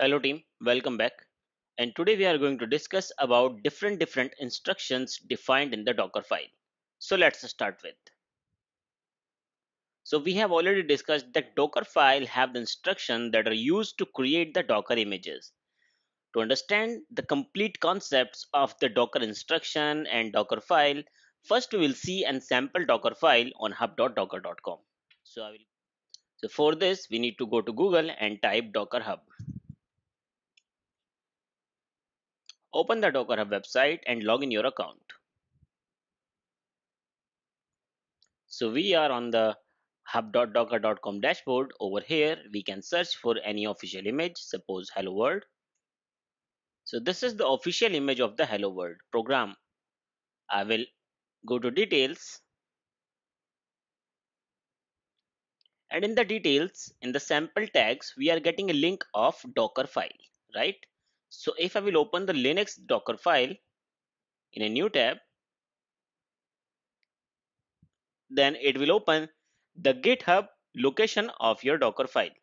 Hello team, welcome back. And today we are going to discuss about different different instructions defined in the Docker file. So let's start with. So we have already discussed that Docker file have the instruction that are used to create the Docker images. To understand the complete concepts of the Docker instruction and Docker file, first we will see and sample Docker file on hub.docker.com. So I will so for this we need to go to Google and type Docker Hub. Open the Docker Hub website and log in your account. So we are on the hub.docker.com dashboard. Over here, we can search for any official image, suppose hello world. So this is the official image of the hello world program. I will go to details. And in the details, in the sample tags, we are getting a link of Docker file, right? So if I will open the Linux Docker file in a new tab, then it will open the GitHub location of your Docker file.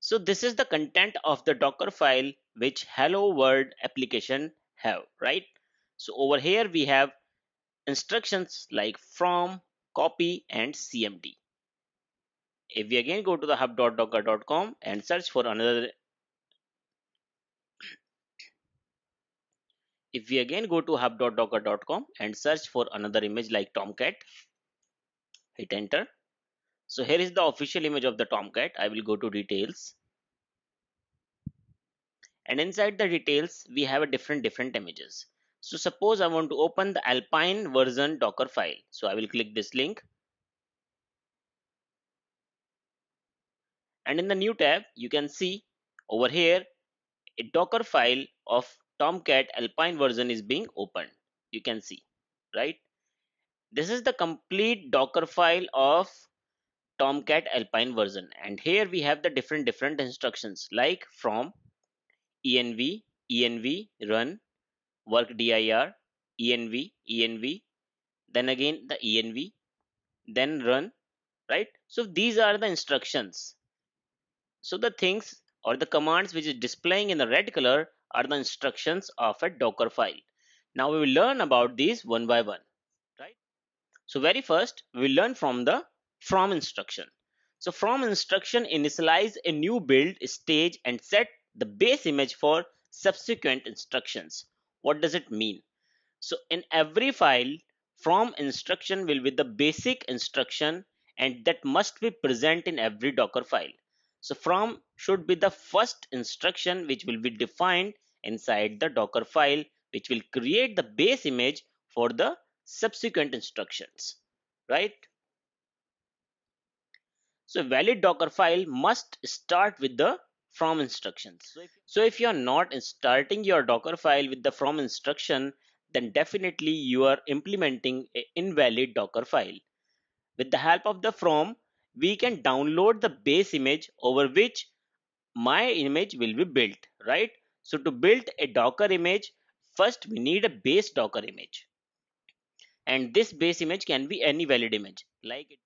So this is the content of the Docker file which hello world application have, right? So over here we have instructions like from, copy and cmd. If we again go to the hub.docker.com and search for another If we again go to hub.docker.com and search for another image like Tomcat, hit enter. So here is the official image of the Tomcat. I will go to details. And inside the details, we have a different different images. So suppose I want to open the Alpine version Docker file. So I will click this link. And in the new tab, you can see over here a Docker file of Tomcat Alpine version is being opened. You can see, right? This is the complete Docker file of Tomcat Alpine version. And here we have the different different instructions like from env, env, run, work dir, env, env, then again the env, then run, right? So these are the instructions. So the things or the commands which is displaying in the red color are the instructions of a Docker file. Now we will learn about these one by one, right? So very first, we will learn from the from instruction. So from instruction initialize a new build stage and set the base image for subsequent instructions. What does it mean? So in every file, from instruction will be the basic instruction and that must be present in every Docker file. So from should be the first instruction which will be defined inside the Docker file which will create the base image for the subsequent instructions, right? So valid Docker file must start with the from instructions. So if you are not starting your Docker file with the from instruction, then definitely you are implementing an invalid Docker file. With the help of the from, we can download the base image over which my image will be built, right? So to build a Docker image, first we need a base Docker image. And this base image can be any valid image like it,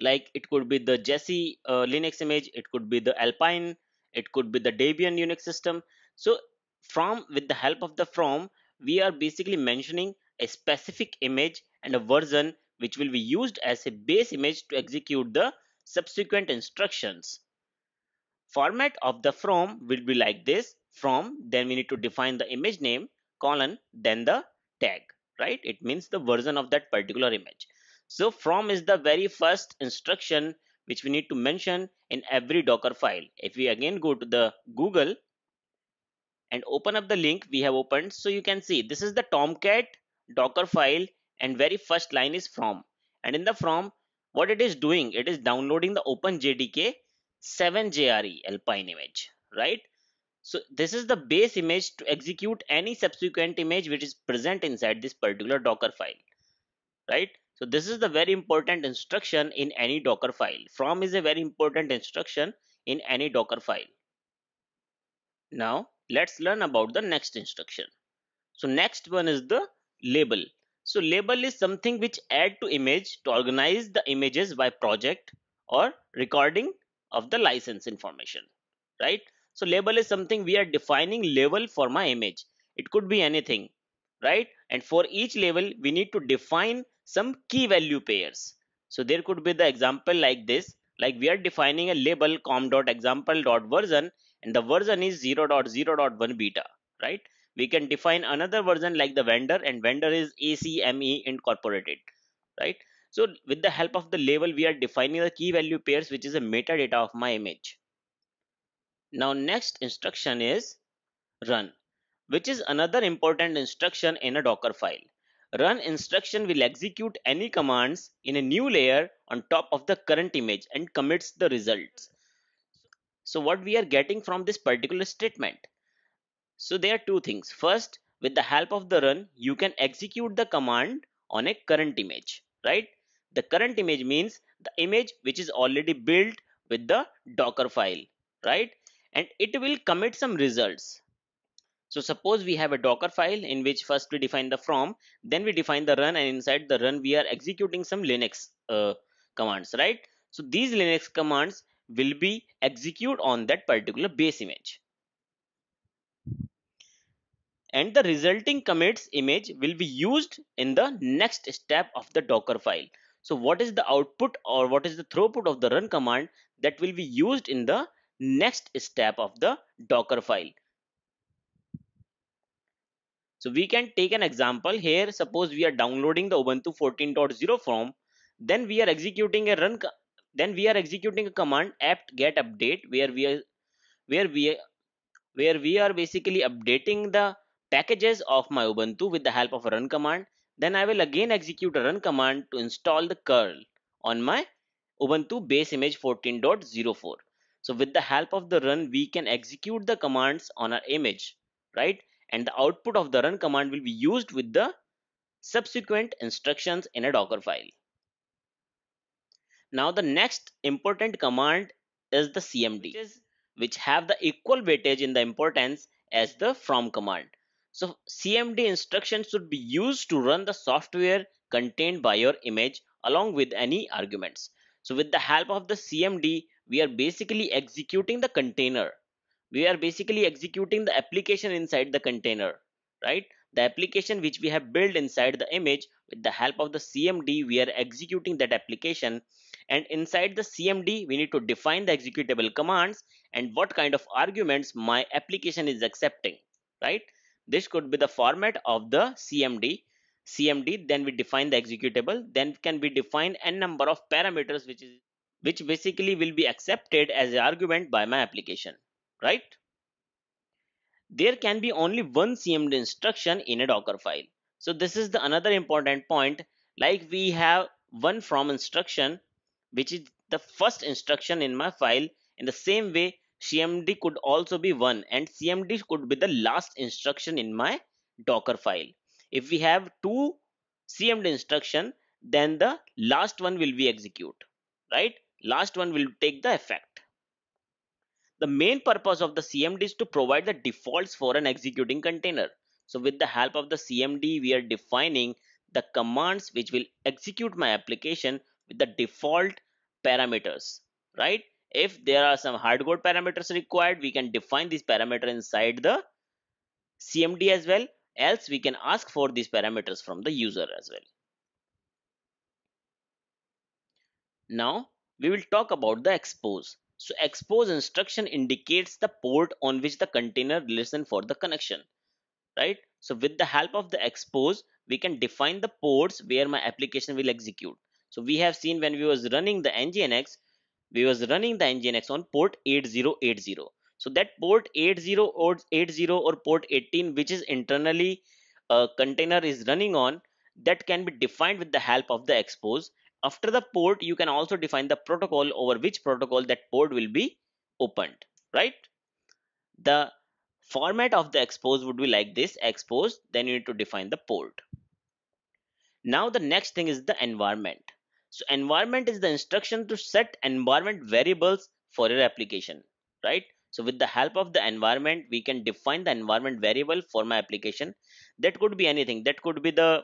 like it could be the Jesse uh, Linux image. It could be the Alpine. It could be the Debian Unix system. So from with the help of the from, we are basically mentioning a specific image and a version which will be used as a base image to execute the subsequent instructions. Format of the from will be like this from then we need to define the image name colon then the tag right it means the version of that particular image so from is the very first instruction which we need to mention in every docker file if we again go to the google and open up the link we have opened so you can see this is the tomcat docker file and very first line is from and in the from what it is doing it is downloading the OpenJDK 7JRE Alpine image right so this is the base image to execute any subsequent image which is present inside this particular docker file right so this is the very important instruction in any docker file from is a very important instruction in any docker file now let's learn about the next instruction so next one is the label so label is something which add to image to organize the images by project or recording of the license information, right? So label is something we are defining label for my image. It could be anything, right? And for each label, we need to define some key value pairs. So there could be the example like this, like we are defining a label com.example.version and the version is 0.0.1 beta, right? we can define another version like the vendor and vendor is acme incorporated right so with the help of the label we are defining the key value pairs which is a metadata of my image now next instruction is run which is another important instruction in a docker file run instruction will execute any commands in a new layer on top of the current image and commits the results so what we are getting from this particular statement so there are two things. First, with the help of the run, you can execute the command on a current image, right? The current image means the image which is already built with the Docker file, right? And it will commit some results. So suppose we have a Docker file in which first we define the from, then we define the run and inside the run we are executing some Linux uh, commands, right? So these Linux commands will be executed on that particular base image and the resulting commits image will be used in the next step of the Docker file. So what is the output or what is the throughput of the run command that will be used in the next step of the Docker file. So we can take an example here. Suppose we are downloading the Ubuntu 14.0 from, then we are executing a run. Then we are executing a command apt get update where we are where we where we are basically updating the packages of my Ubuntu with the help of a run command. Then I will again execute a run command to install the curl on my Ubuntu base image 14.04. So with the help of the run, we can execute the commands on our image, right? And the output of the run command will be used with the subsequent instructions in a Docker file. Now the next important command is the CMD, which have the equal weightage in the importance as the from command. So CMD instructions should be used to run the software contained by your image along with any arguments. So with the help of the CMD, we are basically executing the container. We are basically executing the application inside the container, right? The application which we have built inside the image with the help of the CMD, we are executing that application. And inside the CMD, we need to define the executable commands and what kind of arguments my application is accepting, right? This could be the format of the CMD. CMD, then we define the executable, then can be defined n number of parameters, which is which basically will be accepted as an argument by my application, right? There can be only one CMD instruction in a Docker file. So this is the another important point. Like we have one from instruction, which is the first instruction in my file. In the same way, cmd could also be one and cmd could be the last instruction in my docker file if we have two cmd instruction then the last one will be execute right last one will take the effect the main purpose of the cmd is to provide the defaults for an executing container so with the help of the cmd we are defining the commands which will execute my application with the default parameters right if there are some hard-code parameters required we can define this parameter inside the cmd as well else we can ask for these parameters from the user as well now we will talk about the expose so expose instruction indicates the port on which the container listen for the connection right so with the help of the expose we can define the ports where my application will execute so we have seen when we was running the nginx we was running the nginx on port 8080 so that port 8080 or or port 18 which is internally a container is running on that can be defined with the help of the expose after the port you can also define the protocol over which protocol that port will be opened right the format of the expose would be like this expose then you need to define the port now the next thing is the environment so environment is the instruction to set environment variables for your application, right? So with the help of the environment, we can define the environment variable for my application. That could be anything. That could be the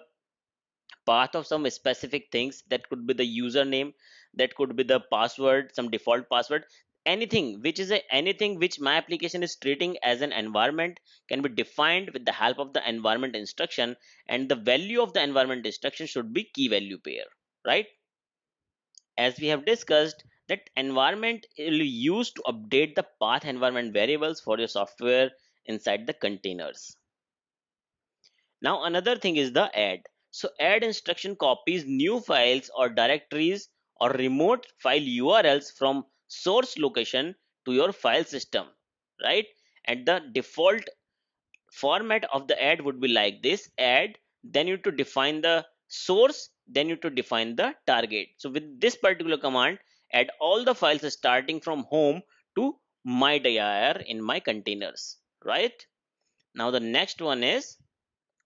path of some specific things. That could be the username. That could be the password, some default password. Anything which is a, anything which my application is treating as an environment can be defined with the help of the environment instruction and the value of the environment instruction should be key value pair, right? as we have discussed that environment will be used to update the path environment variables for your software inside the containers. Now another thing is the add. So add instruction copies new files or directories or remote file URLs from source location to your file system, right? And the default format of the add would be like this add, then you to define the source then you to define the target. So with this particular command, add all the files starting from home to my dir in my containers, right? Now the next one is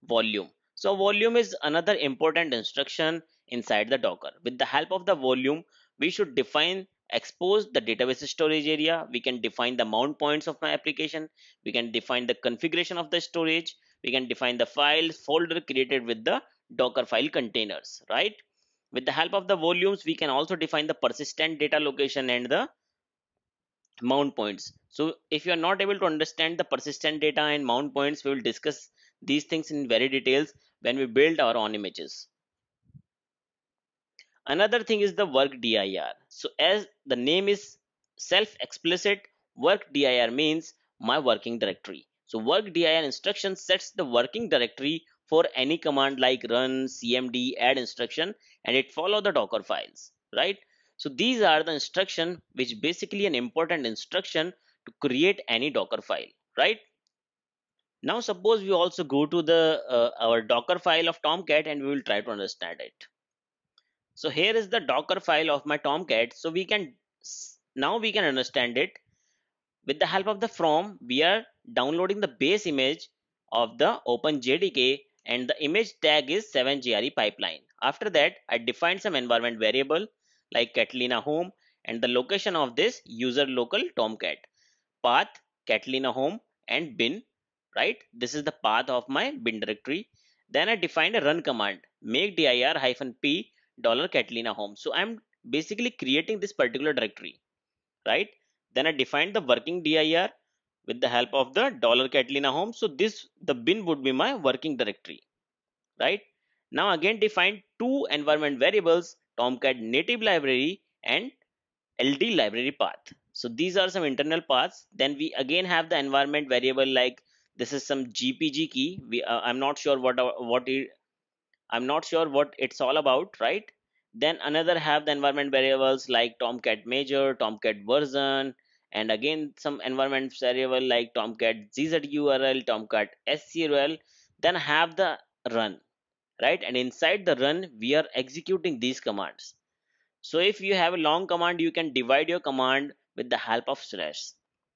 volume. So volume is another important instruction inside the Docker. With the help of the volume, we should define expose the database storage area. We can define the mount points of my application. We can define the configuration of the storage. We can define the files folder created with the Docker file containers, right? With the help of the volumes, we can also define the persistent data location and the mount points. So if you are not able to understand the persistent data and mount points, we will discuss these things in very details when we build our own images. Another thing is the work dir. So as the name is self-explicit, work dir means my working directory. So work dir instruction sets the working directory for any command like run, cmd, add instruction and it follow the docker files, right? So these are the instruction which basically an important instruction to create any docker file, right? Now suppose we also go to the uh, our docker file of Tomcat and we will try to understand it. So here is the docker file of my Tomcat. So we can now we can understand it with the help of the from we are downloading the base image of the open JDK and the image tag is 7GRE pipeline. After that, I define some environment variable like Catalina home and the location of this user local Tomcat path Catalina home and bin, right? This is the path of my bin directory. Then I defined a run command make dir hyphen p dollar Catalina home. So I'm basically creating this particular directory, right? Then I defined the working dir with the help of the dollar Catalina home. So this the bin would be my working directory, right? Now again define two environment variables Tomcat native library and LD library path. So these are some internal paths. Then we again have the environment variable like this is some GPG key. We uh, I'm not sure what uh, what it, I'm not sure what it's all about, right? Then another have the environment variables like Tomcat major, Tomcat version, and again some environment variable like tomcat URL, tomcat scurl then have the run right and inside the run we are executing these commands so if you have a long command you can divide your command with the help of slash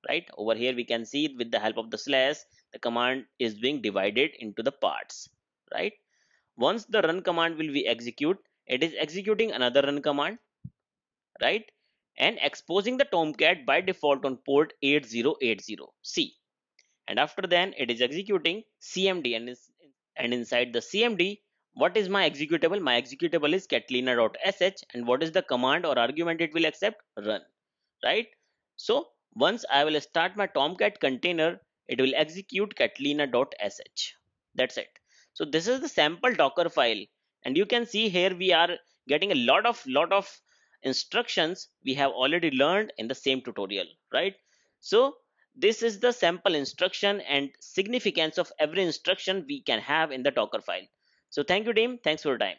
right over here we can see with the help of the slash the command is being divided into the parts right once the run command will be execute it is executing another run command right and exposing the Tomcat by default on port 8080C. And after then it is executing CMD and, is, and inside the CMD, what is my executable? My executable is catalina.sh and what is the command or argument it will accept? Run, right? So once I will start my Tomcat container, it will execute catalina.sh. That's it. So this is the sample Docker file and you can see here we are getting a lot of lot of instructions we have already learned in the same tutorial, right? So this is the sample instruction and significance of every instruction we can have in the Docker file. So thank you, team. Thanks for your time.